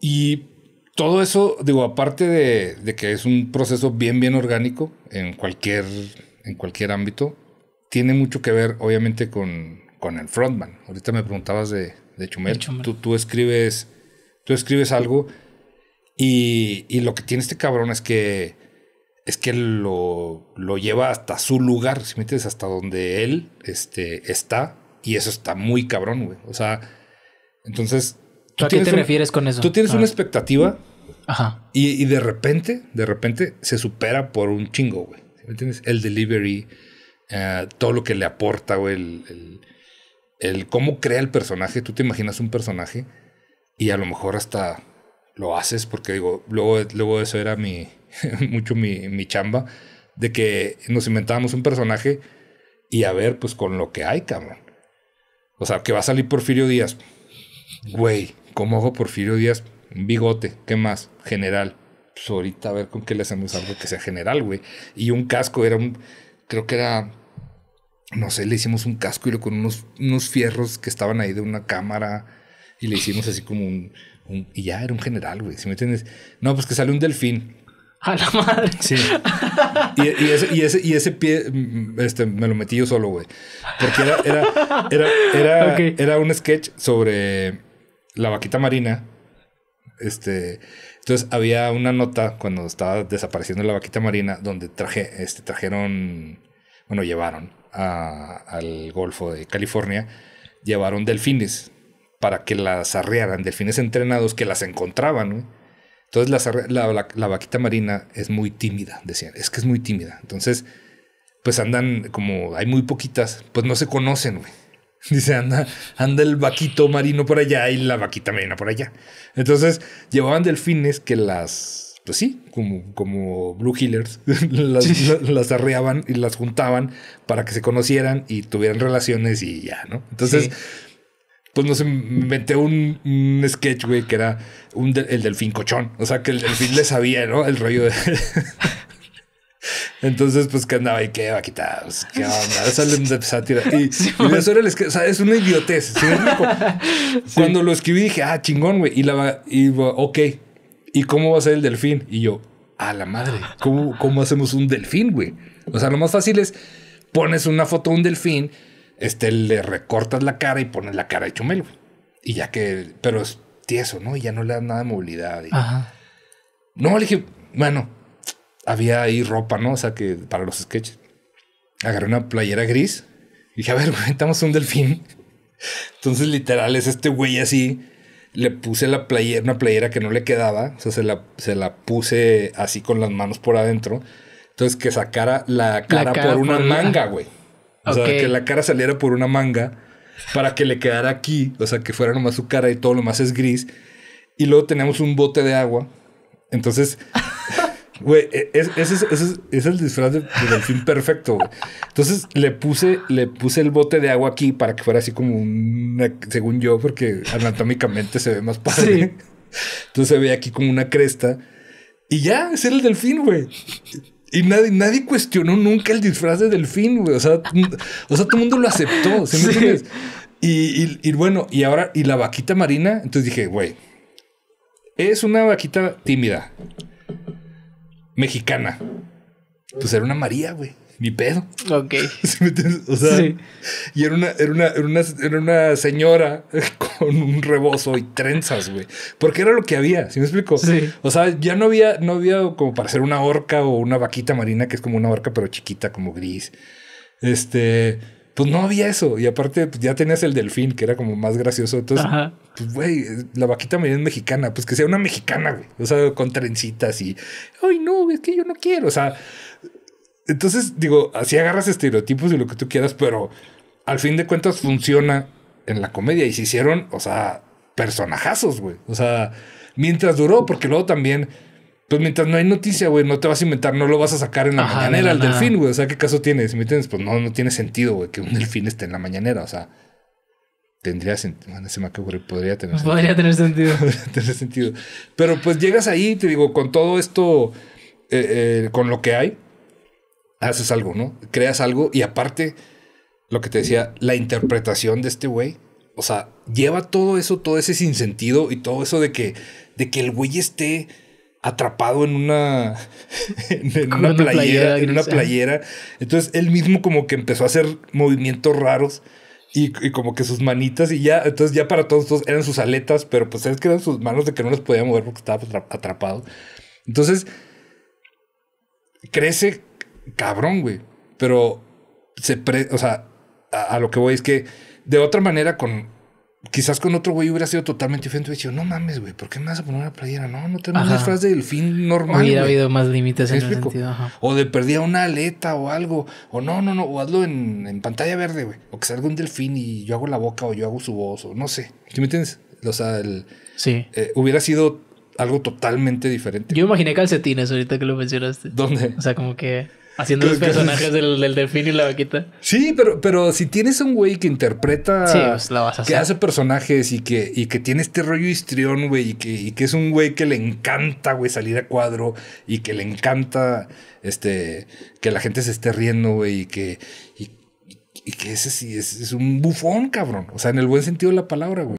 Y todo eso, digo, aparte de, que es un proceso bien, bien orgánico en cualquier, en cualquier ámbito, tiene mucho que ver, obviamente, con, con el frontman. Ahorita me preguntabas de, de Chumel. Tú, tú, escribes, tú escribes algo y, lo que tiene este cabrón es que, es que lo, lo lleva hasta su lugar, si me entiendes, hasta donde él este, está. Y eso está muy cabrón, güey. O sea, entonces ¿A qué te refieres con eso? Tú tienes una expectativa Y, de repente, de repente se supera por un chingo, güey. ¿Me entiendes? El delivery, eh, todo lo que le aporta, güey, el, el, cómo crea el personaje. Tú te imaginas un personaje y a lo mejor hasta lo haces, porque digo, luego, luego eso era mi, mucho mi, mi chamba, de que nos inventábamos un personaje y a ver, pues con lo que hay, cabrón. O sea, que va a salir Porfirio Díaz. Güey, como hago Porfirio Díaz? Un bigote, ¿qué más? General. Pues ahorita a ver con qué le hacemos algo que sea general, güey. Y un casco, era un. Creo que era. No sé, le hicimos un casco y lo con unos, fierros que estaban ahí de una cámara. Y le hicimos así como un. y ya era un general, güey. Si me entiendes? No, pues que sale un delfín. A la madre. Sí. Y, ese, y, ese, y ese, pie mm, mm, este, me lo metí yo solo, güey. Porque era, era, era un sketch sobre la vaquita marina. Este, entonces había una nota cuando estaba desapareciendo la vaquita marina donde traje, este, trajeron, bueno, llevaron al Golfo de California, llevaron delfines para que las arrearan, delfines entrenados que las encontraban. Entonces la, vaquita marina es muy tímida, decían, es que es muy tímida. Entonces, pues andan como hay muy poquitas, pues no se conocen, güey. Dice, anda, anda el vaquito marino por allá y la vaquita marina por allá. Entonces, llevaban delfines que las, pues sí, como, como Blue Healers, las, arreaban y las juntaban para que se conocieran y tuvieran relaciones y ya, ¿no? Entonces, pues nos inventé un, un sketch, güey, que era un el delfín cochón. O sea, que el delfín le sabía, ¿no? El rollo de... Entonces, pues ¿qué andaba y qué quitar pues, qué onda, salen de sátira. Y, y eso era el o sea, es una idiotez. Cuando lo escribí dije, ah, chingón, güey. Y la va... y ok. ¿Y cómo va a ser el delfín? Y yo, a la madre, ¿cómo, cómo hacemos un delfín, güey? O sea, lo más fácil es pones una foto de un delfín, este, le recortas la cara y pones la cara de chumelo. Y ya que, pero es tieso, ¿no? Y ya no le dan nada de movilidad. No, le dije, bueno, había ahí ropa, ¿no? O sea, que para los sketches. Agarré una playera gris. Y dije, a ver, güey, un delfín. Entonces, literal, es este güey así. Le puse la playera, una playera que no le quedaba. O sea, se la, puse así con las manos por adentro. Entonces, que sacara la cara, por una manga, güey. O sea, que la cara saliera por una manga para que le quedara aquí. O sea, que fuera nomás su cara y todo lo más es gris. Y luego tenemos un bote de agua. Entonces Güey, e-, ese es, es, el disfraz de, delfín perfecto, güey. Entonces le puse, le puse el bote de agua aquí para que fuera así como una, según yo, porque anatómicamente se ve más padre. Entonces se ve aquí como una cresta. Y ya, ese era el delfín, güey. Y nadie, nadie cuestionó nunca el disfraz de delfín, güey. O sea, o sea todo el mundo lo aceptó. Y, y bueno, y ahora, y la vaquita marina. Entonces dije, güey, es una vaquita tímida mexicana. Pues era una María, güey. Mi pedo. Ok. o sea, y era una, una, señora con un rebozo y trenzas, güey. Porque era lo que había, ¿sí me explico? Sí. O sea, ya no había, no había como para ser una orca o una vaquita marina, que es como una orca, pero chiquita, como gris. Este. Pues no había eso. Y aparte, pues, ya tenías el delfín, que era como más gracioso. Entonces, pues, güey, la vaquita me es mexicana. Pues que sea una mexicana, güey. O sea, con trencitas y... Ay, no, es que yo no quiero. O sea... Entonces, digo, así agarras estereotipos y lo que tú quieras, pero al fin de cuentas funciona en la comedia. Y se hicieron, o sea, personajazos, güey. O sea, mientras duró, porque luego también pues mientras no hay noticia, güey, no te vas a inventar, no lo vas a sacar en la mañanera al delfín, güey. O sea, ¿qué caso tienes? me entiendes, pues no, no tiene sentido, güey, que un delfín esté en la mañanera. O sea, tendría sentido. Bueno, se me ha podría tener sentido. Podría tener sentido. podría sentido. Pero pues llegas ahí, te digo, con todo esto, eh, eh, con lo que hay, haces algo, ¿no? Creas algo y aparte, lo que te decía, la interpretación de este güey. O sea, lleva todo eso, todo ese sinsentido y todo eso de que, de que el güey esté atrapado en una, en una, playera, en una playera. Entonces él mismo como que empezó a hacer movimientos raros. Y, como que sus manitas y ya, entonces ya para todos estos eran sus aletas, pero pues es que eran sus manos de que no las podía mover porque estaba atrapado. Entonces, crece cabrón, güey. Pero se pre, o sea, a, lo que voy es que de otra manera con Quizás con otro güey hubiera sido totalmente diferente. Hubiera dicho, no mames, güey, ¿por qué me vas a poner una playera? No, no tenemos un disfraz de delfín normal. Hubiera habido más límites en el sentido. O de perdía una aleta o algo. O no, no, no. O hazlo en, pantalla verde, güey. O que salga un delfín y yo hago la boca o yo hago su voz o no sé. ¿Sí me entiendes? O sea, Sí. Eh, hubiera sido algo totalmente diferente. Yo imaginé calcetines ahorita que lo mencionaste. ¿Dónde? O sea, como que. Haciendo los personajes del, del, delfín y la vaquita. Sí, pero, pero si tienes un güey que interpreta. Sí, pues, la vas a hacer. Que hace personajes y que, y que tiene este rollo histrión, güey. Y que, y que es un güey que le encanta, güey, salir a cuadro. Y que le encanta este, que la gente se esté riendo, güey. Y que, y que ese sí es, es un bufón, cabrón. O sea, en el buen sentido de la palabra, güey.